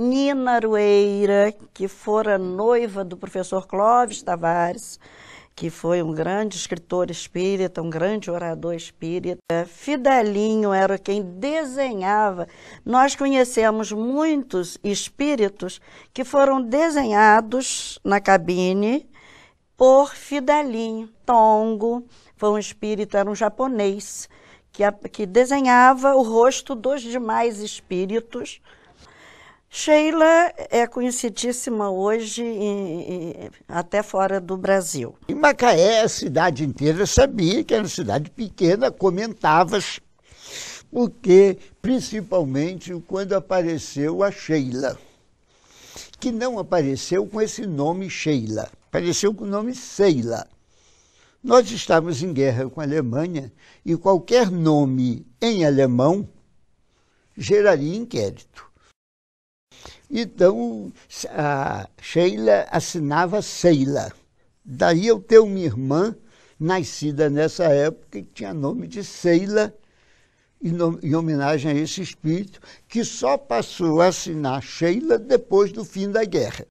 Nina Arueira, que fora noiva do professor Clóvis Tavares, que foi um grande escritor espírita, um grande orador espírita. Fidelinho era quem desenhava. Nós conhecemos muitos espíritos que foram desenhados na cabine por Fidelinho. Tongo foi um espírito, era um japonês, que, que desenhava o rosto dos demais espíritos Sheila é conhecidíssima hoje até fora do Brasil. Em Macaé, a cidade inteira sabia que era uma cidade pequena, comentava porque principalmente quando apareceu a Sheila, que não apareceu com esse nome Sheila, apareceu com o nome Seila. Nós estávamos em guerra com a Alemanha e qualquer nome em alemão geraria inquérito. Então, a Sheila assinava Seila. Daí eu tenho uma irmã nascida nessa época que tinha nome de Seila, em homenagem a esse espírito, que só passou a assinar Sheila depois do fim da guerra.